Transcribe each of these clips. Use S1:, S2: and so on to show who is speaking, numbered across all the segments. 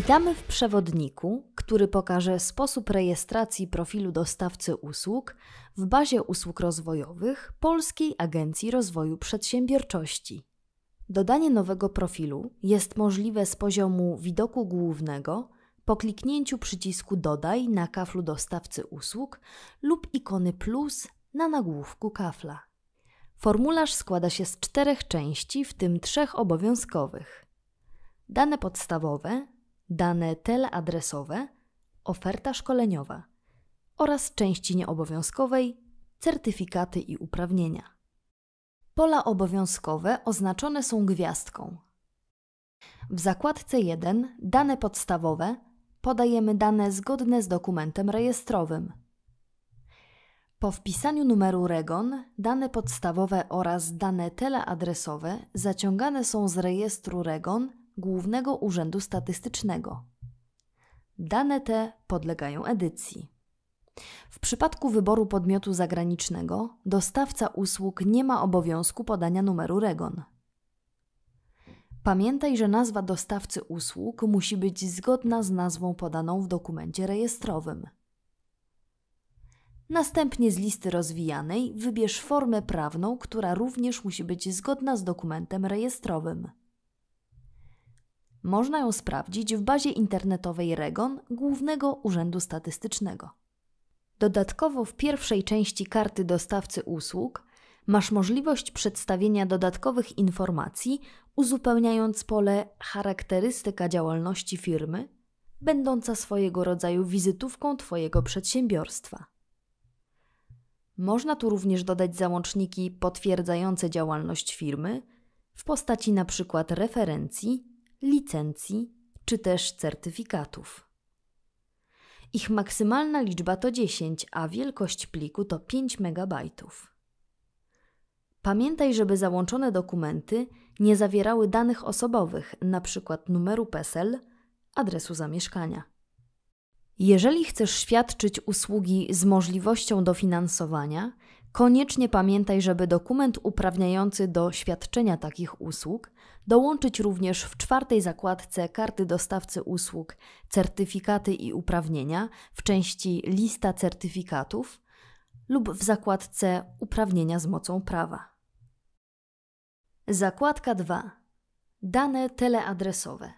S1: Witamy w przewodniku, który pokaże sposób rejestracji profilu dostawcy usług w bazie usług rozwojowych Polskiej Agencji Rozwoju Przedsiębiorczości. Dodanie nowego profilu jest możliwe z poziomu widoku głównego po kliknięciu przycisku Dodaj na kaflu dostawcy usług lub ikony plus na nagłówku kafla. Formularz składa się z czterech części, w tym trzech obowiązkowych. Dane podstawowe, dane teleadresowe, oferta szkoleniowa oraz części nieobowiązkowej, certyfikaty i uprawnienia. Pola obowiązkowe oznaczone są gwiazdką. W zakładce 1 Dane podstawowe podajemy dane zgodne z dokumentem rejestrowym. Po wpisaniu numeru REGON dane podstawowe oraz dane teleadresowe zaciągane są z rejestru REGON Głównego Urzędu Statystycznego. Dane te podlegają edycji. W przypadku wyboru podmiotu zagranicznego dostawca usług nie ma obowiązku podania numeru REGON. Pamiętaj, że nazwa dostawcy usług musi być zgodna z nazwą podaną w dokumencie rejestrowym. Następnie z listy rozwijanej wybierz formę prawną, która również musi być zgodna z dokumentem rejestrowym. Można ją sprawdzić w bazie internetowej REGON Głównego Urzędu Statystycznego. Dodatkowo w pierwszej części karty dostawcy usług masz możliwość przedstawienia dodatkowych informacji, uzupełniając pole charakterystyka działalności firmy, będąca swojego rodzaju wizytówką Twojego przedsiębiorstwa. Można tu również dodać załączniki potwierdzające działalność firmy w postaci np. referencji, licencji czy też certyfikatów. Ich maksymalna liczba to 10, a wielkość pliku to 5 MB. Pamiętaj, żeby załączone dokumenty nie zawierały danych osobowych, np. numeru PESEL, adresu zamieszkania. Jeżeli chcesz świadczyć usługi z możliwością dofinansowania, koniecznie pamiętaj, żeby dokument uprawniający do świadczenia takich usług dołączyć również w czwartej zakładce karty dostawcy usług, certyfikaty i uprawnienia w części lista certyfikatów lub w zakładce uprawnienia z mocą prawa. Zakładka 2. Dane teleadresowe.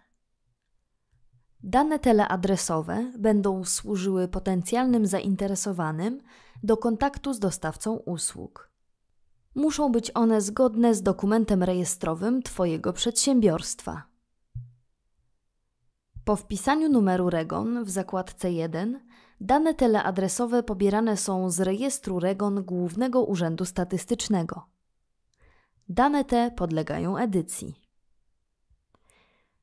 S1: Dane teleadresowe będą służyły potencjalnym zainteresowanym do kontaktu z dostawcą usług muszą być one zgodne z dokumentem rejestrowym Twojego przedsiębiorstwa. Po wpisaniu numeru REGON w zakładce 1 dane teleadresowe pobierane są z rejestru REGON Głównego Urzędu Statystycznego. Dane te podlegają edycji.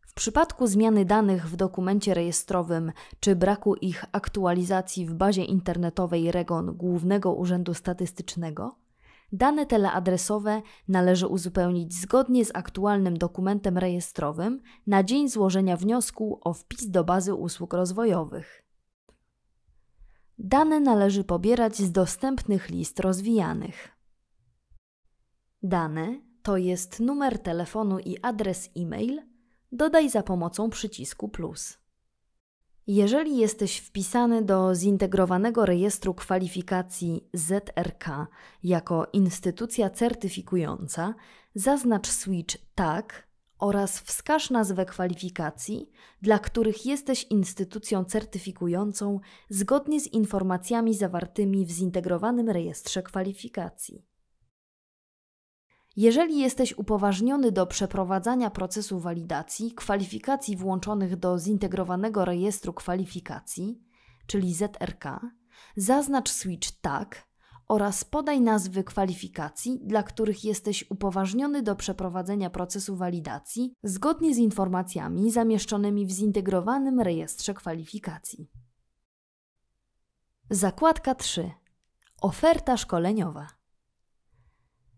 S1: W przypadku zmiany danych w dokumencie rejestrowym czy braku ich aktualizacji w bazie internetowej REGON Głównego Urzędu Statystycznego, Dane teleadresowe należy uzupełnić zgodnie z aktualnym dokumentem rejestrowym na dzień złożenia wniosku o wpis do bazy usług rozwojowych. Dane należy pobierać z dostępnych list rozwijanych. Dane to jest numer telefonu i adres e-mail, dodaj za pomocą przycisku plus. Jeżeli jesteś wpisany do zintegrowanego rejestru kwalifikacji ZRK jako instytucja certyfikująca, zaznacz switch tak oraz wskaż nazwę kwalifikacji, dla których jesteś instytucją certyfikującą zgodnie z informacjami zawartymi w zintegrowanym rejestrze kwalifikacji. Jeżeli jesteś upoważniony do przeprowadzania procesu walidacji kwalifikacji włączonych do zintegrowanego rejestru kwalifikacji, czyli ZRK, zaznacz switch tak oraz podaj nazwy kwalifikacji, dla których jesteś upoważniony do przeprowadzenia procesu walidacji zgodnie z informacjami zamieszczonymi w zintegrowanym rejestrze kwalifikacji. Zakładka 3. Oferta szkoleniowa.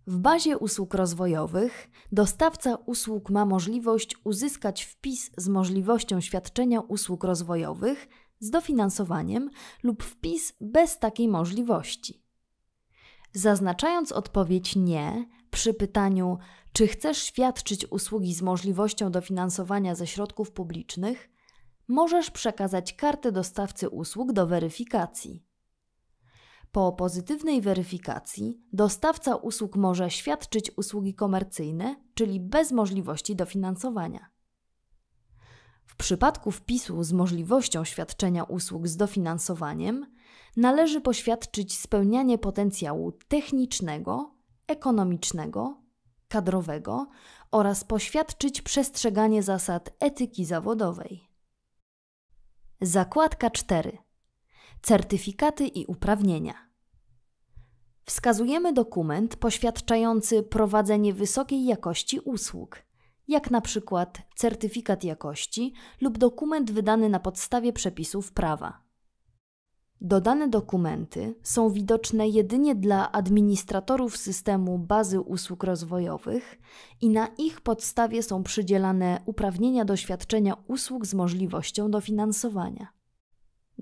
S1: W bazie usług rozwojowych dostawca usług ma możliwość uzyskać wpis z możliwością świadczenia usług rozwojowych z dofinansowaniem lub wpis bez takiej możliwości. Zaznaczając odpowiedź nie przy pytaniu, czy chcesz świadczyć usługi z możliwością dofinansowania ze środków publicznych, możesz przekazać kartę dostawcy usług do weryfikacji. Po pozytywnej weryfikacji dostawca usług może świadczyć usługi komercyjne, czyli bez możliwości dofinansowania. W przypadku wpisu z możliwością świadczenia usług z dofinansowaniem należy poświadczyć spełnianie potencjału technicznego, ekonomicznego, kadrowego oraz poświadczyć przestrzeganie zasad etyki zawodowej. Zakładka 4 certyfikaty i uprawnienia. Wskazujemy dokument poświadczający prowadzenie wysokiej jakości usług, jak na przykład certyfikat jakości lub dokument wydany na podstawie przepisów prawa. Dodane dokumenty są widoczne jedynie dla administratorów systemu bazy usług rozwojowych i na ich podstawie są przydzielane uprawnienia do świadczenia usług z możliwością dofinansowania.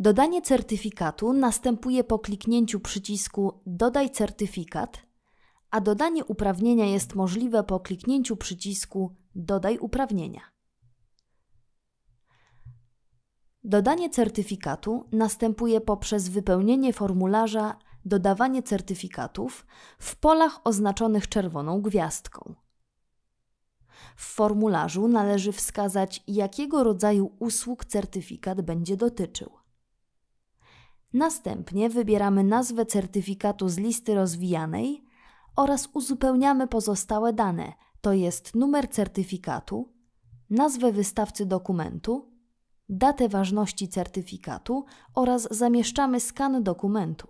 S1: Dodanie certyfikatu następuje po kliknięciu przycisku Dodaj certyfikat, a dodanie uprawnienia jest możliwe po kliknięciu przycisku Dodaj uprawnienia. Dodanie certyfikatu następuje poprzez wypełnienie formularza Dodawanie certyfikatów w polach oznaczonych czerwoną gwiazdką. W formularzu należy wskazać, jakiego rodzaju usług certyfikat będzie dotyczył. Następnie wybieramy nazwę certyfikatu z listy rozwijanej oraz uzupełniamy pozostałe dane, to jest numer certyfikatu, nazwę wystawcy dokumentu, datę ważności certyfikatu oraz zamieszczamy skan dokumentu.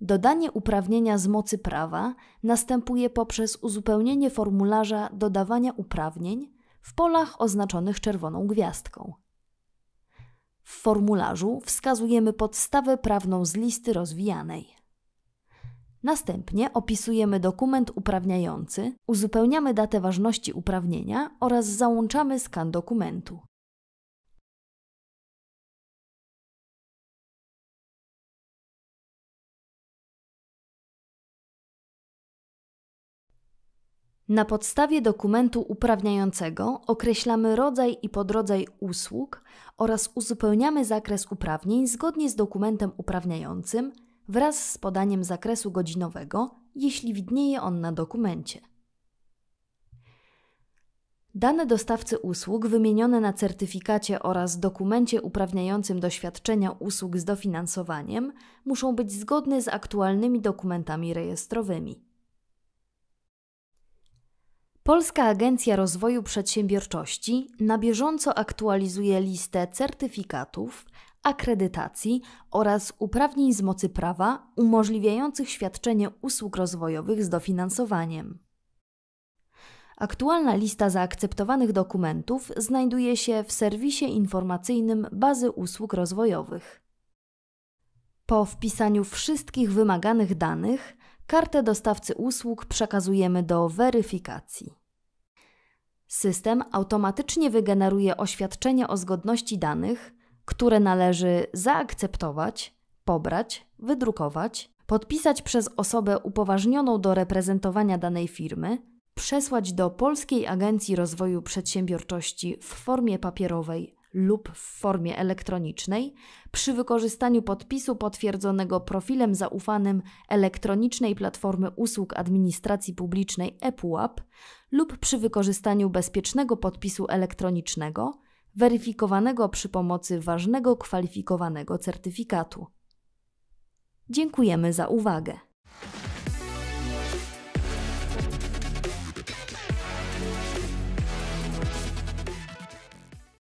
S1: Dodanie uprawnienia z mocy prawa następuje poprzez uzupełnienie formularza dodawania uprawnień w polach oznaczonych czerwoną gwiazdką. W formularzu wskazujemy podstawę prawną z listy rozwijanej. Następnie opisujemy dokument uprawniający, uzupełniamy datę ważności uprawnienia oraz załączamy skan dokumentu. Na podstawie dokumentu uprawniającego określamy rodzaj i podrodzaj usług oraz uzupełniamy zakres uprawnień zgodnie z dokumentem uprawniającym wraz z podaniem zakresu godzinowego, jeśli widnieje on na dokumencie. Dane dostawcy usług wymienione na certyfikacie oraz dokumencie uprawniającym do świadczenia usług z dofinansowaniem muszą być zgodne z aktualnymi dokumentami rejestrowymi. Polska Agencja Rozwoju Przedsiębiorczości na bieżąco aktualizuje listę certyfikatów, akredytacji oraz uprawnień z mocy prawa umożliwiających świadczenie usług rozwojowych z dofinansowaniem. Aktualna lista zaakceptowanych dokumentów znajduje się w serwisie informacyjnym Bazy Usług Rozwojowych. Po wpisaniu wszystkich wymaganych danych, Kartę dostawcy usług przekazujemy do weryfikacji. System automatycznie wygeneruje oświadczenie o zgodności danych, które należy zaakceptować, pobrać, wydrukować, podpisać przez osobę upoważnioną do reprezentowania danej firmy, przesłać do Polskiej Agencji Rozwoju Przedsiębiorczości w formie papierowej lub w formie elektronicznej przy wykorzystaniu podpisu potwierdzonego profilem zaufanym elektronicznej platformy usług administracji publicznej ePUAP lub przy wykorzystaniu bezpiecznego podpisu elektronicznego weryfikowanego przy pomocy ważnego kwalifikowanego certyfikatu. Dziękujemy za uwagę.